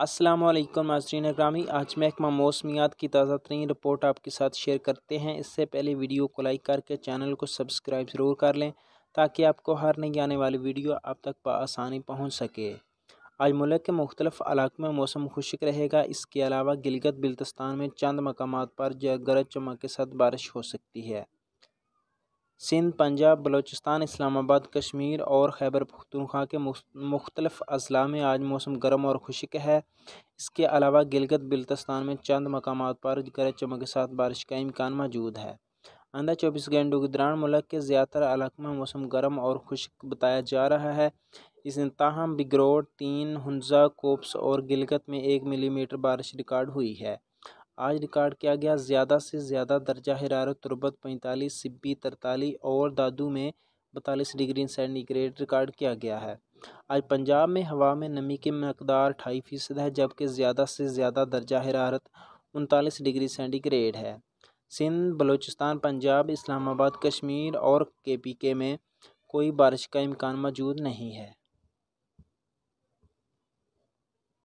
असलम नाजरीन ग्रामी आज महकमा मौसमियात की ताज़ा तरीन रिपोर्ट आपके साथ शेयर करते हैं इससे पहले वीडियो को लाइक करके चैनल को सब्सक्राइब ज़रूर कर लें ताकि आपको हर नई आने वाली वीडियो आप तक बसानी पहुँच सके आज मुल्क के मुख्तलिफ इलाक़ों में मौसम खुशक रहेगा इसके अलावा गिलगत बिल्तस्तान में चंद मकाम पर गरज चमक के साथ बारिश हो सकती है सिंध पंजाब बलोचिस्तान इस्लामाबाद कश्मीर और खैबर पख्तूनख्वा के मुख्तलिफ अजला में आज मौसम गर्म और खुशक है इसके अलावा गिलगत बिल्तस्तान में चंद मकाम पर गरज चमक के साथ बारिश का इम्कान मौजूद है आंदा चौबीस घंटों के दौरान मुल्क के ज़्यादातर इलाकों में मौसम गर्म और खुशक बताया जा रहा है इस तहम बिगरोड तीन हंजा कोप्स और गिलगत में एक मिली मीटर बारिश रिकॉर्ड हुई है आज रिकॉर्ड किया गया ज़्यादा से ज़्यादा दर्जा हरारत तुरबत पैंतालीस सिब्बी तरतालीस और दादू में बतालीस डिग्री सेंटीग्रेड रिकॉर्ड किया गया है आज पंजाब में हवा में नमी की मकदार अठाई फ़ीसद है जबकि ज़्यादा से ज़्यादा दर्जा हरारत उनतालीस डिग्री सेंटीग्रेड है सिंध बलूचिस्तान पंजाब इस्लामाबाद कश्मीर और के पी के में कोई बारिश का इम्कान मौजूद नहीं है